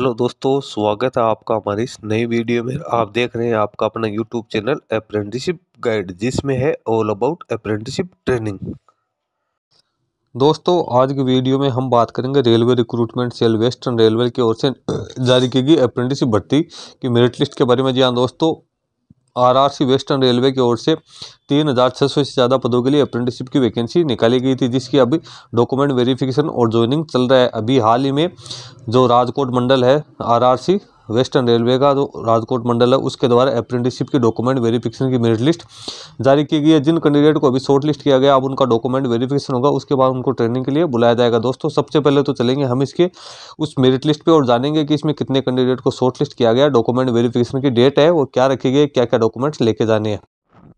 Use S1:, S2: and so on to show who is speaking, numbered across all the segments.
S1: hello दोस्तों स्वागत है आपका हमारे इस नई वीडियो में आप देख रहे हैं आपका अपना यूट्यूब चैनल अप्रेंटिसिप गाइड जिसमें है ऑल अबाउट अप्रेंटिसिप ट्रेनिंग दोस्तों आज की वीडियो में हम बात करेंगे railway recruitment cell western railway की ओर से जारी की गई अप्रेंटिसिप भर्ती की मेरिट लिस्ट के बारे में जी हाँ दोस्तों आरआरसी वेस्टर्न रेलवे की ओर से तीन हज़ार छः सौ से ज़्यादा पदों के लिए अप्रेंटिसशिप की वैकेंसी निकाली गई थी जिसकी अभी डॉक्यूमेंट वेरिफिकेशन और ज्वाइनिंग चल रहा है अभी हाल ही में जो राजकोट मंडल है आरआरसी वेस्टर्न रेलवे का जो तो राजकोट मंडल है उसके द्वारा अप्रेंटिसशिप की डॉक्यूमेंट वेरिफिकेशन की मेरिट लिस्ट जारी की गई है जिन कैंडिडेट को अभी शॉर्ट लिस्ट किया गया अब उनका डॉक्यूमेंट वेरिफिकेशन होगा उसके बाद उनको ट्रेनिंग के लिए बुलाया जाएगा दोस्तों सबसे पहले तो चलेंगे हम इसके उस मेरिट लिस्ट पर और जानेंगे कि इसमें कितने कैंडिडेट को शॉर्ट लिस्ट किया गया डॉक्यूमेंट वेरिफिकेशन की डेट है वो क्या रखी गई क्या क्या डॉक्यूमेंट्स लेके जाने हैं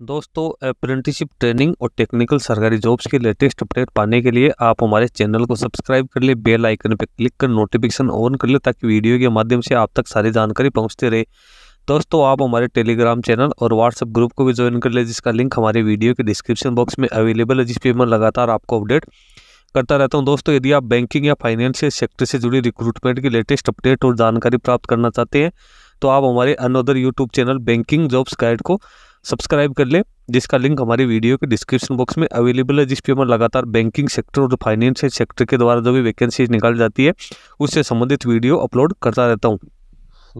S1: दोस्तों अप्रेंटिसिप ट्रेनिंग और टेक्निकल सरकारी जॉब्स के लेटेस्ट अपडेट पाने के लिए आप हमारे चैनल को सब्सक्राइब कर ले बेल आइकन पर क्लिक कर नोटिफिकेशन ऑन कर ले ताकि वीडियो के माध्यम से आप तक सारी जानकारी पहुँचते रहे दोस्तों आप हमारे टेलीग्राम चैनल और व्हाट्सएप ग्रुप को भी ज्वाइन कर ले जिसका लिंक हमारे वीडियो के डिस्क्रिप्शन बॉक्स में अवेलेबल है जिसपे मैं लगातार आपको अपडेट करता रहता हूँ दोस्तों यदि आप बैंकिंग या फाइनेंशियल सेक्टर से जुड़ी रिक्रूटमेंट की लेटेस्ट अपडेट और जानकारी प्राप्त करना चाहते हैं तो आप हमारे another YouTube channel banking jobs guide को सब्सक्राइब कर लें जिसका लिंक हमारी वीडियो के डिस्क्रिप्शन बॉक्स में अवेलेबल है जिसपे हम लगातार बैंकिंग सेक्टर और फाइनेंशियल सेक्टर के द्वारा जो भी वैकेंसीज निकाल जाती है उससे संबंधित वीडियो अपलोड करता रहता हूँ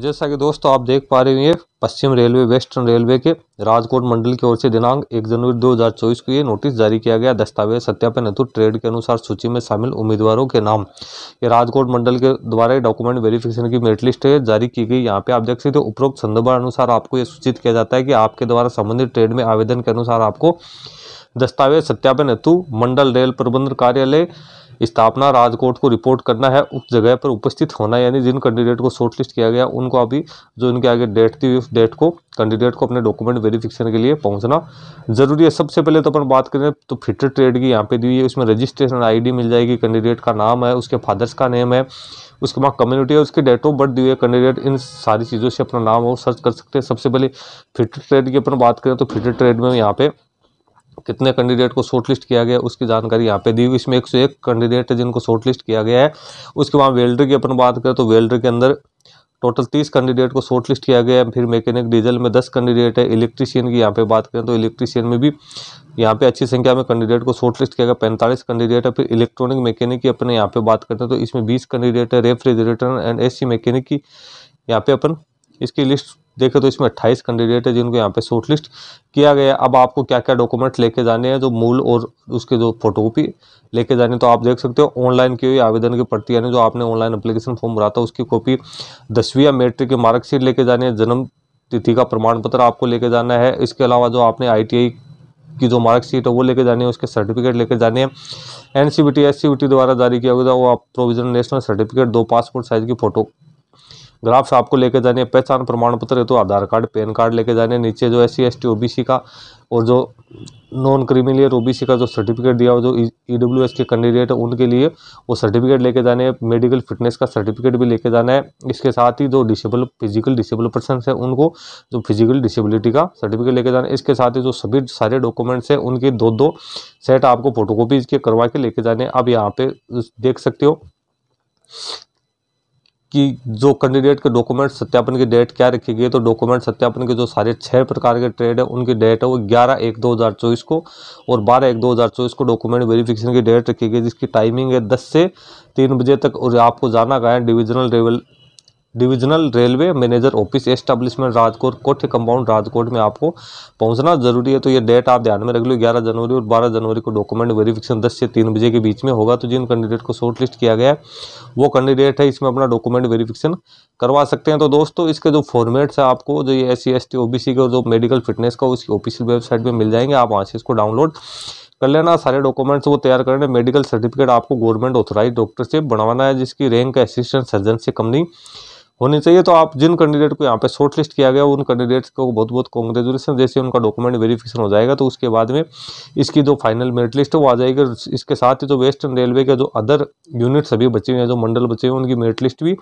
S1: जैसा कि दोस्तों आप देख पा रहे हैं पश्चिम रेलवे वेस्टर्न रेलवे के राजकोट मंडल की ओर से दिनांक 1 जनवरी 2024 को ये नोटिस जारी किया गया दस्तावेज सत्यापन हेतु ट्रेड के अनुसार सूची में शामिल उम्मीदवारों के नाम ये राजकोट मंडल के द्वारा डॉक्यूमेंट वेरिफिकेशन की मेरिट लिस्ट जारी की गई यहाँ पे आप देख सकते हो उपरोक्त संदर्भ अनुसार आपको ये सूचित किया जाता है कि आपके द्वारा संबंधित ट्रेड में आवेदन के अनुसार आपको दस्तावेज सत्यापन हेतु मंडल रेल प्रबंधन कार्यालय स्थापना राजकोट को रिपोर्ट करना है उस जगह पर उपस्थित होना यानी जिन कैंडिडेट को शॉर्टलिस्ट किया गया उनको अभी जो इनके आगे डेट थी उस डेट को कैंडिडेट को अपने डॉक्यूमेंट वेरिफिकेशन के लिए पहुंचना जरूरी है सबसे पहले तो अपन बात करें तो फिटर ट्रेड की यहाँ पे दी हुई है उसमें रजिस्ट्रेशन आईडी मिल जाएगी कैंडिडेट का नाम है उसके फादर्स का नेम है उसके बाद कम्युनिटी है उसकी डेट ऑफ बर्थ दी हुई है कैंडिडेट इन सारी चीज़ों से अपना नाम हो सर्च कर सकते हैं सबसे पहले फिटर ट्रेड की अपन बात करें तो फिटर ट्रेड में यहाँ पे कितने कैंडिडेट को शॉर्टलिस्ट किया गया उसकी जानकारी यहाँ पे दी हुई इसमें एक सौ एक कैंडिडेट है जिनको शॉर्टलिस्ट किया गया है उसके बाद वेल्डर की अपन बात करें तो वेल्डर के अंदर टोटल तीस कैंडिडेट को शॉर्टलिस्ट किया गया है फिर मैकेनिक डीजल में दस कैंडिडेट है इलेक्ट्रीशियन की यहाँ पे बात करें तो इलेक्ट्रीशियन में भी यहाँ पे अच्छी संख्या में कैंडिडेट को शॉर्टलिस्ट किया गया पैंतालीस कैंडिडेट है फिर इलेक्ट्रॉनिक मैकेनिक की अपने यहाँ पे बात करते हैं तो इसमें बीस कैंडिडेट है रेफ्रिजरेटर एंड ए मैकेनिक की यहाँ पे अपन इसकी लिस्ट देखें तो इसमें 28 कैंडिडेट है जिनको यहाँ पे शॉर्टलिस्ट किया गया अब आपको क्या क्या डॉक्यूमेंट लेके जाने हैं जो मूल और उसके जो फोटोकॉपी लेके जाने तो आप देख सकते हो ऑनलाइन की हुई आवेदन की प्रति यानी जो आपने ऑनलाइन अप्लीकेशन फॉर्म भरा था उसकी कॉपी दसवीं या मेट्रिक की मार्कशीट लेके जानी है जन्म तिथि का प्रमाण पत्र आपको लेके जाना है इसके अलावा जो आपने आई की जो मार्कशीट है वो लेके जानी है उसके सर्टिफिकेट लेके जाने हैं N C T S C B T द्वारा जारी किया गया वो आप प्रोविजनल नेशनल सर्टिफिकेट दो पासपोर्ट साइज की फोटो ग्राफ्स आपको लेके जाने पहचान प्रमाण पत्र है तो आधार कार्ड पैन कार्ड लेके जाने नीचे जो S C S T O B C का और जो नॉन क्रिमिलियर ओबीसी का जो सर्टिफिकेट दिया हुआ जो ई डब्ल्यू एस के कैंडिडेट है उनके लिए वो सर्टिफिकेट लेके जाने है मेडिकल फिटनेस का सर्टिफिकेट भी लेके जाना है इसके साथ ही जो डिसेबल फिजिकल डिसेबल पर्सन है उनको जो फिजिकल डिसेबिलिटी का सर्टिफिकेट लेके जाना है इसके साथ ही जो सभी सारे डॉक्यूमेंट्स हैं उनके दो दो सेट आपको फोटोकॉपीज के करवा के लेके जाने आप यहाँ पे देख सकते हो कि जो कैंडिडेट के डॉक्यूमेंट सत्यापन की डेट क्या रखी गई है तो डॉक्यूमेंट सत्यापन के जो सारे छः प्रकार के ट्रेड है उनकी डेट है वो ग्यारह एक दो हज़ार चौबीस को और बारह एक दो हज़ार चौबीस को डॉक्यूमेंट वेरिफिकेशन की डेट रखी गई जिसकी टाइमिंग है दस से तीन बजे तक और आपको जाना गया है divisional level divisional railway manager office establishment Rajkot Kothi compound Rajkot में आपको पहुंचना जरूरी है तो ये डेट आप ध्यान में रख लो 11 जनवरी और 12 जनवरी को डॉक्यूमेंट वेरिफिकेशन 10 से 3 बजे के बीच में होगा तो जिन कैंडिडेट को शॉर्ट लिस्ट किया गया है वो कैंडिडेट है इसमें अपना डॉक्यूमेंट वेरिफिकेशन करवा सकते हैं तो दोस्तों इसके जो फॉर्मेट्स है आपको जो ये S C S T O B C के जो मेडिकल फिटनेस का उसकी ऑफिशियल वेबसाइट पर मिल जाएंगे आप वहाँ से इसको डाउनलोड कर लेना सारे डॉक्यूमेंट्स वो तैयार करने मेडिकल सर्टिफिकेट आपको गवर्नमेंट ऑथोराइज डॉक्टर से बनवाना है जिसकी रैंक असिस्टेंट सर्जन से कम नहीं होनी चाहिए तो आप जिन कैंडिडेट को यहाँ पे शॉर्ट लिस्ट किया गया उन कैंडिडेट्स को बहुत बहुत कॉन्ग्रेचुलेसन जैसे उनका डॉक्यूमेंट वेरिफिकेशन हो जाएगा तो उसके बाद में इसकी जो फाइनल मेरिट लिस्ट है वो आ जाएगी इसके साथ ही जो वेस्टर्न रेलवे के जो अदर यूनिट सभी बचे हुए हैं जो मंडल बचे हुए हैं उनकी मेरिट लिस्ट भी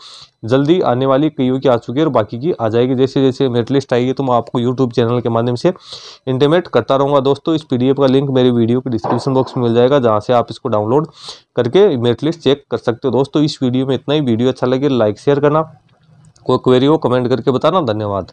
S1: जल्दी आने वाली कईयों की आ चुकी है और बाकी की आ जाएगी जैसे जैसे मेरिट लिस्ट आएगी तो मैं आपको यूट्यूब चैनल के माध्यम से इंटीमेट करता रहूँगा दोस्तों इस पी का लिंक मेरी वीडियो के डिस्क्रिप्शन बॉक्स में मिल जाएगा जहाँ से आप इसको डाउनलोड करके मेरिट लिस्ट चेक कर सकते हो दोस्तों इस वीडियो में इतना ही वीडियो अच्छा लगे लाइक शेयर करना कोई क्वेरी हो कमेंट करके बताना धन्यवाद